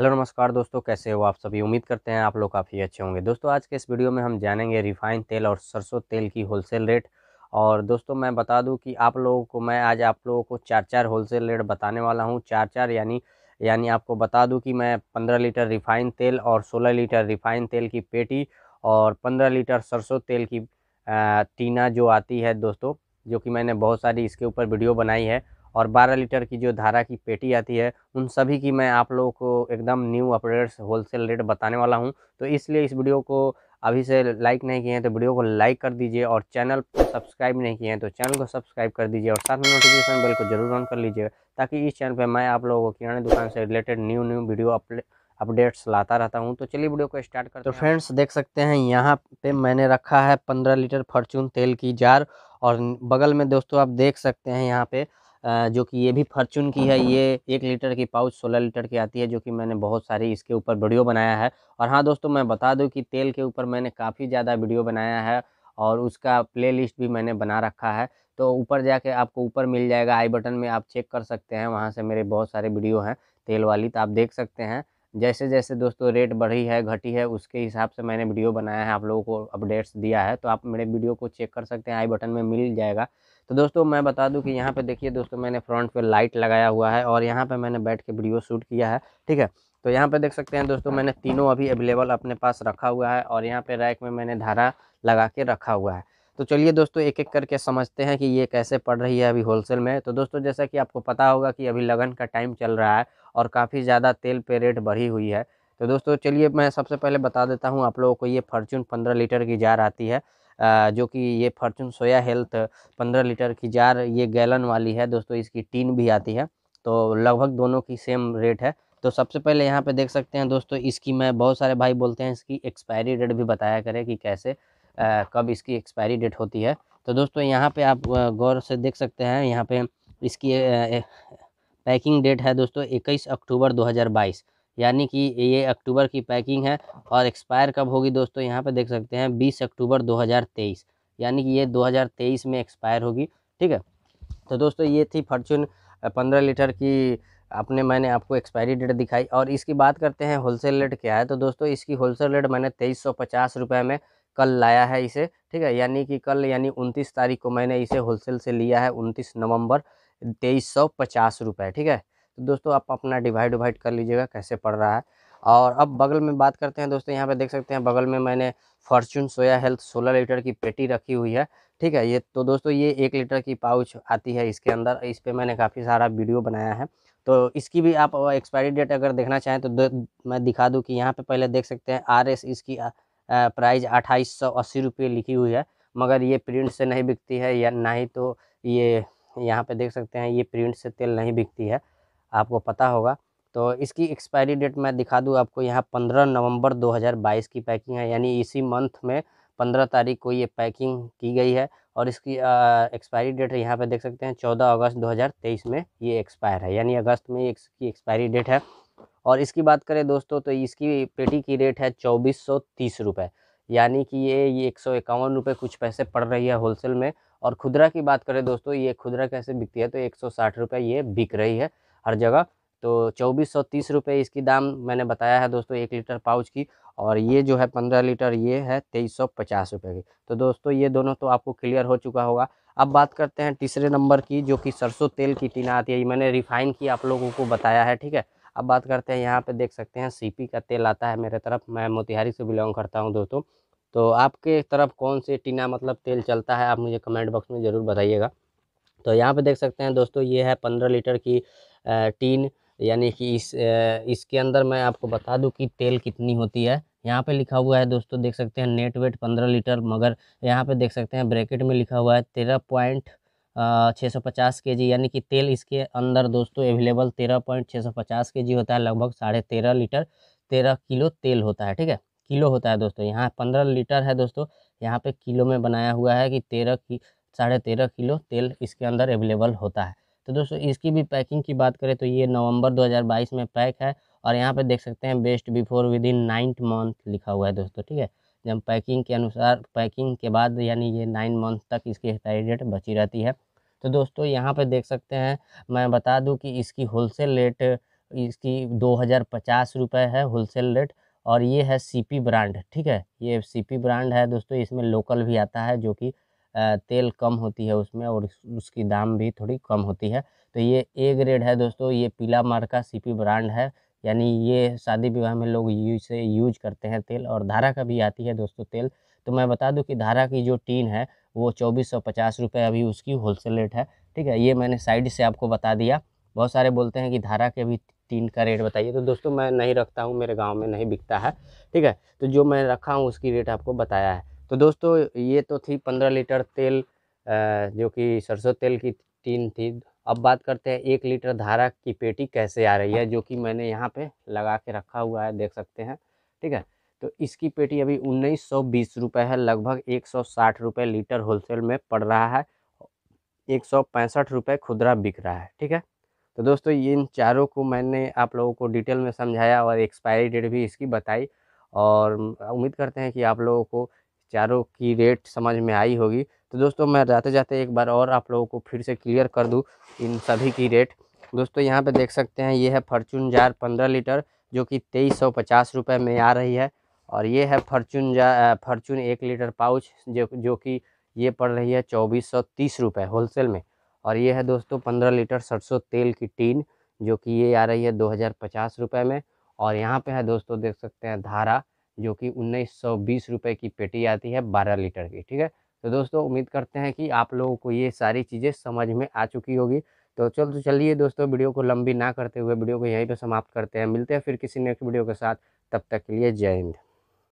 hello नमस्कार दोस्तों कैसे हो आप सभी उम्मीद करते हैं आप लोग काफ़ी अच्छे होंगे दोस्तों आज के इस वीडियो में हम जानेंगे रिफाइंड तेल और सरसों तेल की होलसेल रेट और दोस्तों मैं बता दूं कि आप लोगों को मैं आज आप लोगों को चार चार होलसेल रेट बताने वाला हूं चार चार यानी यानी आपको बता दूँ कि मैं पंद्रह लीटर रिफाइंड तेल और सोलह लीटर रिफाइंड तेल की पेटी और पंद्रह लीटर सरसों तेल की टीना जो आती है दोस्तों जो कि मैंने बहुत सारी इसके ऊपर वीडियो बनाई है और 12 लीटर की जो धारा की पेटी आती है उन सभी की मैं आप लोगों को एकदम न्यू अपडेट्स होलसेल रेट बताने वाला हूँ तो इसलिए इस वीडियो को अभी से लाइक नहीं किए हैं तो वीडियो को लाइक कर दीजिए और चैनल को सब्सक्राइब नहीं किए हैं तो चैनल को सब्सक्राइब कर दीजिए और साथ में नोटिफिकेशन बिल को जरूर ऑन कर लीजिए ताकि इस चैनल पर मैं आप लोगों को किराने दुकान से रिलेटेड न्यू न्यू वीडियो अपले अपडेट्स लाता रहता हूँ तो चलिए वीडियो को स्टार्ट करते तो फ्रेंड्स देख सकते हैं यहाँ पे मैंने रखा है पंद्रह लीटर फॉर्चून तेल की जार और बगल में दोस्तों आप देख सकते हैं यहाँ पे जो कि ये भी फॉर्चून की है ये एक लीटर की पाउच सोलह लीटर की आती है जो कि मैंने बहुत सारी इसके ऊपर वीडियो बनाया है और हाँ दोस्तों मैं बता दूँ कि तेल के ऊपर मैंने काफ़ी ज़्यादा वीडियो बनाया है और उसका प्लेलिस्ट भी मैंने बना रखा है तो ऊपर जाके आपको ऊपर मिल जाएगा आई बटन में आप चेक कर सकते हैं वहाँ से मेरे बहुत सारे वीडियो हैं तेल वाली तो आप देख सकते हैं जैसे जैसे दोस्तों रेट बढ़ी है घटी है उसके हिसाब से मैंने वीडियो बनाया है आप लोगों को अपडेट्स दिया है तो आप मेरे वीडियो को चेक कर सकते हैं आई बटन में मिल जाएगा तो दोस्तों मैं बता दूं कि यहाँ पे देखिए दोस्तों मैंने फ्रंट पे लाइट लगाया हुआ है और यहाँ पे मैंने बैठ के वीडियो शूट किया है ठीक है तो यहाँ पे देख सकते हैं दोस्तों मैंने तीनों अभी अवेलेबल अपने पास रखा हुआ है और यहाँ पे रैक में मैंने धारा लगा के रखा हुआ है तो चलिए दोस्तों एक एक करके समझते हैं कि ये कैसे पड़ रही है अभी होलसेल में तो दोस्तों जैसा कि आपको पता होगा कि अभी लगन का टाइम चल रहा है और काफ़ी ज़्यादा तेल पे रेट बढ़ी हुई है तो दोस्तों चलिए मैं सबसे पहले बता देता हूँ आप लोगों को ये फॉर्चून पंद्रह लीटर की जार आती है जो कि ये फॉर्चून सोया हेल्थ पंद्रह लीटर की जार ये गैलन वाली है दोस्तों इसकी टीन भी आती है तो लगभग दोनों की सेम रेट है तो सबसे पहले यहाँ पे देख सकते हैं दोस्तों इसकी मैं बहुत सारे भाई बोलते हैं इसकी एक्सपायरी डेट भी बताया करें कि कैसे आ, कब इसकी एक्सपायरी डेट होती है तो दोस्तों यहाँ पे आप गौर से देख सकते हैं यहाँ पे इसकी पैकिंग डेट है दोस्तों 21 अक्टूबर यानी कि ये अक्टूबर की पैकिंग है और एक्सपायर कब होगी दोस्तों यहाँ पे देख सकते हैं बीस अक्टूबर 2023 यानी कि ये 2023 में एक्सपायर होगी ठीक है तो दोस्तों ये थी फॉर्चून पंद्रह लीटर की आपने मैंने आपको एक्सपायरी डेट दिखाई और इसकी बात करते हैं होलसेल रेट क्या है तो दोस्तों इसकी होलसेल रेट मैंने तेईस सौ पचास रुपये में कल लाया है इसे ठीक है यानी कि कल यानी उनतीस तारीख को मैंने इसे होलसेल से लिया है उनतीस नवम्बर तेईस सौ पचास रुपये ठीक है तो दोस्तों आप अपना डिवाइड उवाइड कर लीजिएगा कैसे पड़ रहा है और अब बगल में बात करते हैं दोस्तों यहाँ पे देख सकते हैं बगल में मैंने फॉर्चून सोया हेल्थ सोलह लीटर की पेटी रखी हुई है ठीक है ये तो दोस्तों ये एक लीटर की पाउच आती है इसके अंदर इस पर मैंने काफ़ी सारा वीडियो बनाया है तो इसकी भी आप एक्सपायरी डेट अगर देखना चाहें तो मैं दिखा दूँ कि यहाँ पर पहले देख सकते हैं आर इसकी प्राइज़ अट्ठाईस सौ लिखी हुई है मगर ये प्रिंट से नहीं बिकती है या ना ही तो ये यहाँ पे देख सकते हैं ये प्रिंट से तेल नहीं बिकती है आपको पता होगा तो इसकी एक्सपायरी डेट मैं दिखा दूँ आपको यहाँ पंद्रह नवंबर 2022 की पैकिंग है यानी इसी मंथ में पंद्रह तारीख को ये पैकिंग की गई है और इसकी एक्सपायरी डेट यहाँ पे देख सकते हैं चौदह अगस्त 2023 में ये एक्सपायर है यानी अगस्त में इसकी एक्सपायरी डेट है और इसकी बात करें दोस्तों तो इसकी पेटी की रेट है चौबीस सौ तीस रुपये यानी कि ये ये एक सौ इक्यावन रुपये कुछ पैसे पड़ रही है होलसेल में और खुदरा की बात करें दोस्तों ये खुदरा कैसे बिकती है तो एक सौ साठ रुपये ये बिक रही है हर जगह तो चौबीस सौ तीस रुपये इसकी दाम मैंने बताया है दोस्तों एक लीटर पाउच की और ये जो है पंद्रह लीटर ये है तेईस सौ पचास रुपये की तो दोस्तों ये दोनों तो आपको क्लियर हो चुका होगा अब बात करते हैं तीसरे नंबर की जो कि सरसों तेल की टीना आती है ये मैंने रिफाइन की आप लोगों को बताया है ठीक है अब बात करते हैं यहाँ पे देख सकते हैं सीपी का तेल आता है मेरे तरफ मैं मोतिहारी से बिलोंग करता हूँ दोस्तों तो आपके तरफ कौन से टीना मतलब तेल चलता है आप मुझे कमेंट बॉक्स में ज़रूर बताइएगा तो यहाँ पे देख सकते हैं दोस्तों ये है पंद्रह लीटर की टीन यानी कि इस इसके अंदर मैं आपको बता दूं कि तेल कितनी होती है यहाँ पे लिखा हुआ है दोस्तों देख सकते हैं नेट वेट पंद्रह लीटर मगर यहाँ पे देख सकते हैं ब्रैकेट में लिखा हुआ है तेरह पॉइंट छः सौ पचास के जी यानी कि तेल इसके अंदर दोस्तों अवेलेबल तेरह पॉइंट छः सौ पचास के जी होता है लगभग साढ़े तेरह लीटर तेरह किलो तेल होता है ठीक है किलो होता है दोस्तों यहाँ पंद्रह लीटर है दोस्तों यहाँ पर किलो में बनाया हुआ है कि तेरह की साढ़े तेरह किलो तेल इसके अंदर अवेलेबल होता है तो दोस्तों इसकी भी पैकिंग की बात करें तो ये नवंबर 2022 में पैक है और यहाँ पे देख सकते हैं best before within ninth month लिखा हुआ है दोस्तों ठीक है जब पैकिंग के अनुसार पैकिंग के बाद यानी ये नाइन मंथ तक इसकी एक्सपायरी डेट बची रहती है तो दोस्तों यहाँ पर देख सकते हैं मैं बता दूँ कि इसकी होलसेल रेट इसकी दो हज़ार पचास रुपये है होलसेल रेट और ये है सीपी ब्रांड ठीक है ये सीपी ब्रांड है दोस्तों इसमें लोकल भी आता है जो कि तेल कम होती है उसमें और उसकी दाम भी थोड़ी कम होती है तो ये ए ग्रेड है दोस्तों ये पीला मार्का पी ब्रांड है यानी ये शादी विवाह में लोग इसे यूज करते हैं तेल और धारा का भी आती है दोस्तों तेल तो मैं बता दूं कि धारा की जो टीन है वो चौबीस सौ पचास रुपये अभी उसकी होलसेल रेट है ठीक है ये मैंने साइड से आपको बता दिया बहुत सारे बोलते हैं कि धारा के भी टीन का रेट बताइए तो दोस्तों मैं नहीं रखता हूँ मेरे गाँव में नहीं बिकता है ठीक है तो जो मैं रखा हूँ उसकी रेट आपको बताया है तो दोस्तों ये तो थी पंद्रह लीटर तेल जो कि सरसों तेल की टीन थी अब बात करते हैं एक लीटर धारा की पेटी कैसे आ रही है जो कि मैंने यहाँ पे लगा के रखा हुआ है देख सकते हैं ठीक है तो इसकी पेटी अभी उन्नीस सौ बीस रुपये है लगभग एक सौ साठ रुपये लीटर होलसेल में पड़ रहा है एक सौ पैंसठ रुपये खुदरा बिक रहा है ठीक है तो दोस्तों इन चारों को मैंने आप लोगों को डिटेल में समझाया और एक्सपायरी डेट भी इसकी बताई और उम्मीद करते हैं कि आप लोगों को चारों की रेट समझ में आई होगी तो दोस्तों मैं जाते जाते एक बार और आप लोगों को फिर से क्लियर कर दूँ इन सभी की रेट दोस्तों यहाँ पे देख सकते हैं ये है फॉर्चून जार पंद्रह लीटर जो कि तेईस सौ पचास रुपये में आ रही है और ये है फॉर्चून जा फॉर्चून एक लीटर पाउच जो जो कि ये पड़ रही है चौबीस सौ तीस रुपये होलसेल में और ये है दोस्तों पंद्रह लीटर सरसों तेल की टीन जो कि ये आ रही है दो हज़ार पचास रुपये में और यहाँ पे है दोस्तों देख सकते हैं धारा जो कि उन्नीस सौ बीस रुपये की पेटी आती है बारह लीटर की ठीक है तो दोस्तों उम्मीद करते हैं कि आप लोगों को ये सारी चीज़ें समझ में आ चुकी होगी तो चल तो चलिए दोस्तों वीडियो को लंबी ना करते हुए वीडियो को यहीं पर समाप्त करते हैं मिलते हैं फिर किसी नेक्स्ट वीडियो के साथ तब तक के लिए जय हिंद